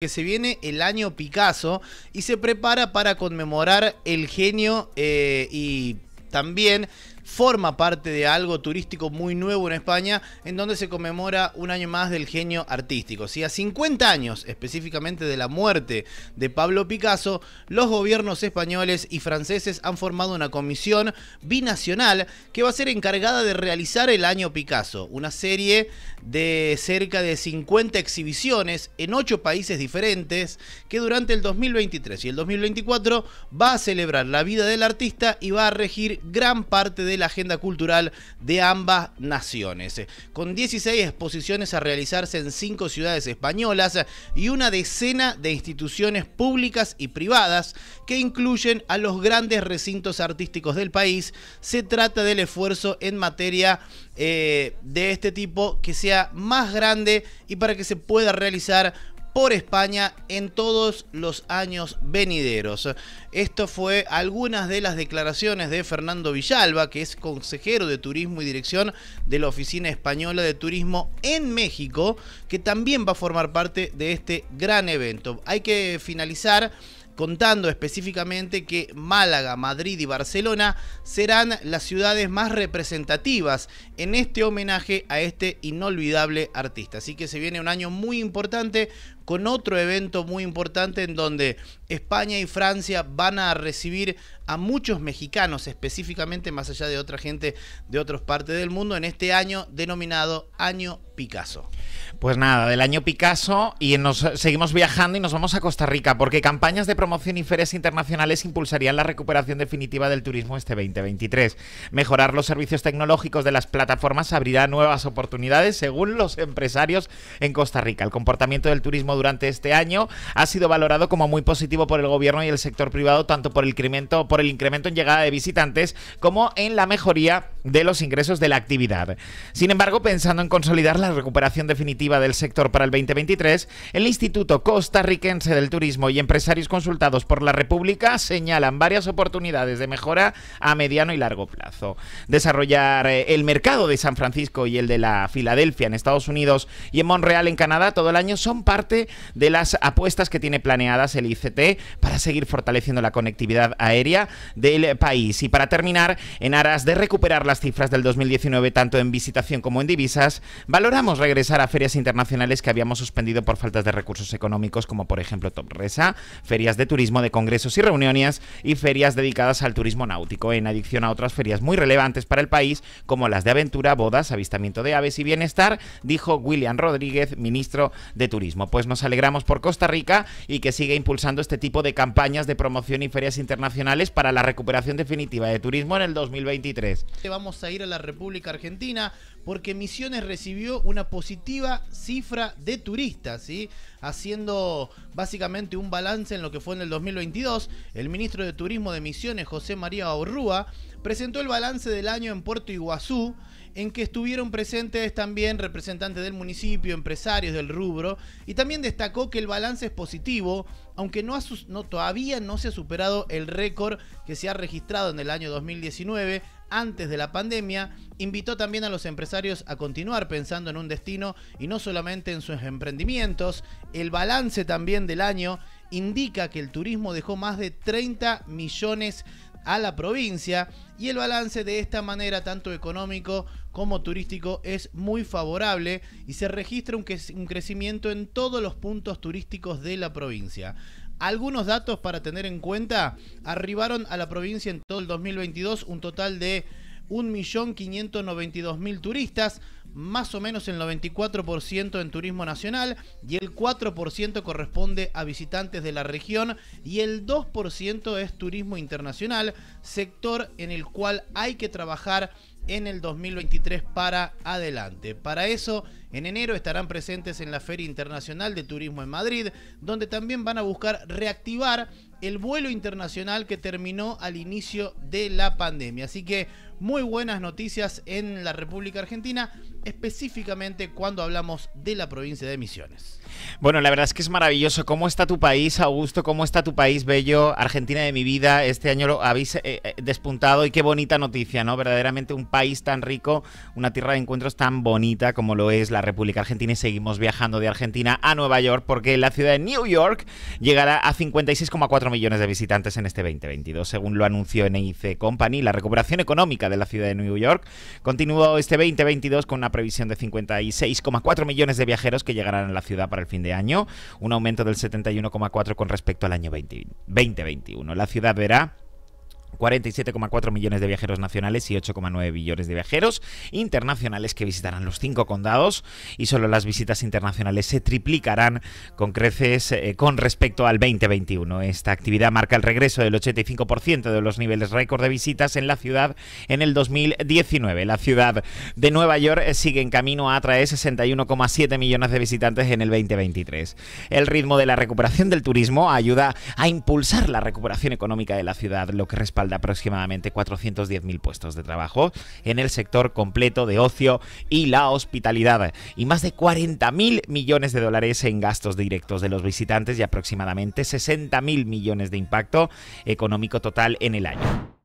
que se viene el año Picasso y se prepara para conmemorar el genio eh, y también forma parte de algo turístico muy nuevo en España, en donde se conmemora un año más del genio artístico. Si a 50 años específicamente de la muerte de Pablo Picasso, los gobiernos españoles y franceses han formado una comisión binacional que va a ser encargada de realizar el año Picasso, una serie de cerca de 50 exhibiciones en 8 países diferentes que durante el 2023 y el 2024 va a celebrar la vida del artista y va a regir gran parte de la agenda cultural de ambas naciones, con 16 exposiciones a realizarse en cinco ciudades españolas y una decena de instituciones públicas y privadas que incluyen a los grandes recintos artísticos del país. Se trata del esfuerzo en materia eh, de este tipo que sea más grande y para que se pueda realizar por España en todos los años venideros. Esto fue algunas de las declaraciones de Fernando Villalba, que es consejero de Turismo y Dirección de la Oficina Española de Turismo en México, que también va a formar parte de este gran evento. Hay que finalizar contando específicamente que Málaga, Madrid y Barcelona serán las ciudades más representativas en este homenaje a este inolvidable artista. Así que se viene un año muy importante con otro evento muy importante en donde España y Francia van a recibir a muchos mexicanos específicamente, más allá de otra gente de otras partes del mundo, en este año denominado Año Picasso. Pues nada, del año Picasso y nos seguimos viajando y nos vamos a Costa Rica porque campañas de promoción y ferias internacionales impulsarían la recuperación definitiva del turismo este 2023. Mejorar los servicios tecnológicos de las plataformas abrirá nuevas oportunidades según los empresarios en Costa Rica. El comportamiento del turismo durante este año, ha sido valorado como muy positivo por el gobierno y el sector privado, tanto por el incremento, por el incremento en llegada de visitantes como en la mejoría de los ingresos de la actividad. Sin embargo, pensando en consolidar la recuperación definitiva del sector para el 2023, el Instituto Costarricense del Turismo y empresarios consultados por la República señalan varias oportunidades de mejora a mediano y largo plazo. Desarrollar eh, el mercado de San Francisco y el de la Filadelfia en Estados Unidos y en Montreal en Canadá todo el año son parte de las apuestas que tiene planeadas el ICT para seguir fortaleciendo la conectividad aérea del país. Y para terminar, en aras de recuperar las cifras del 2019 tanto en visitación como en divisas, valoramos regresar a ferias internacionales que habíamos suspendido por faltas de recursos económicos, como por ejemplo Topresa, ferias de turismo de congresos y reuniones y ferias dedicadas al turismo náutico, en adicción a otras ferias muy relevantes para el país, como las de aventura, bodas, avistamiento de aves y bienestar, dijo William Rodríguez, ministro de Turismo. Pues nos alegramos por Costa Rica y que sigue impulsando este tipo de campañas de promoción y ferias internacionales para la recuperación definitiva de turismo en el 2023 vamos a ir a la República Argentina porque Misiones recibió una positiva cifra de turistas, ¿sí? haciendo básicamente un balance en lo que fue en el 2022. El ministro de Turismo de Misiones, José María Orrúa, presentó el balance del año en Puerto Iguazú, en que estuvieron presentes también representantes del municipio, empresarios del rubro, y también destacó que el balance es positivo, aunque no, no todavía no se ha superado el récord que se ha registrado en el año 2019 antes de la pandemia, invitó también a los empresarios a continuar pensando en un destino y no solamente en sus emprendimientos. El balance también del año indica que el turismo dejó más de 30 millones a la provincia y el balance de esta manera tanto económico como turístico es muy favorable y se registra un, crecimiento en todos los puntos turísticos de la provincia. Algunos datos para tener en cuenta, arribaron a la provincia en todo el 2022 un total de 1.592.000 turistas, más o menos el 94% en turismo nacional y el 4% corresponde a visitantes de la región y el 2% es turismo internacional, sector en el cual hay que trabajar en el 2023 para adelante. Para eso, en enero estarán presentes en la Feria Internacional de Turismo en Madrid, donde también van a buscar reactivar el vuelo internacional que terminó al inicio de la pandemia. Así que muy buenas noticias en la República Argentina, específicamente cuando hablamos de la provincia de Misiones. Bueno, la verdad es que es maravilloso. ¿Cómo está tu país, Augusto? ¿Cómo está tu país, Bello? Argentina de mi vida, este año lo habéis eh, eh, despuntado y qué bonita noticia, ¿no? Verdaderamente un país tan rico, una tierra de encuentros tan bonita como lo es la República Argentina y seguimos viajando de Argentina a Nueva York porque la ciudad de New York llegará a 56,4 millones de visitantes en este 2022, según lo anunció NIC e Company. La recuperación económica de la ciudad de New York continuó este 2022 con una previsión de 56,4 millones de viajeros que llegarán a la ciudad para el fin de año, un aumento del 71,4 con respecto al año 2021. La ciudad verá 47,4 millones de viajeros nacionales y 8,9 billones de viajeros internacionales que visitarán los cinco condados y solo las visitas internacionales se triplicarán con creces eh, con respecto al 2021. Esta actividad marca el regreso del 85% de los niveles récord de visitas en la ciudad en el 2019. La ciudad de Nueva York eh, sigue en camino a atraer 61,7 millones de visitantes en el 2023. El ritmo de la recuperación del turismo ayuda a impulsar la recuperación económica de la ciudad, lo que respecta respalda aproximadamente 410.000 puestos de trabajo en el sector completo de ocio y la hospitalidad y más de 40.000 millones de dólares en gastos directos de los visitantes y aproximadamente 60.000 millones de impacto económico total en el año.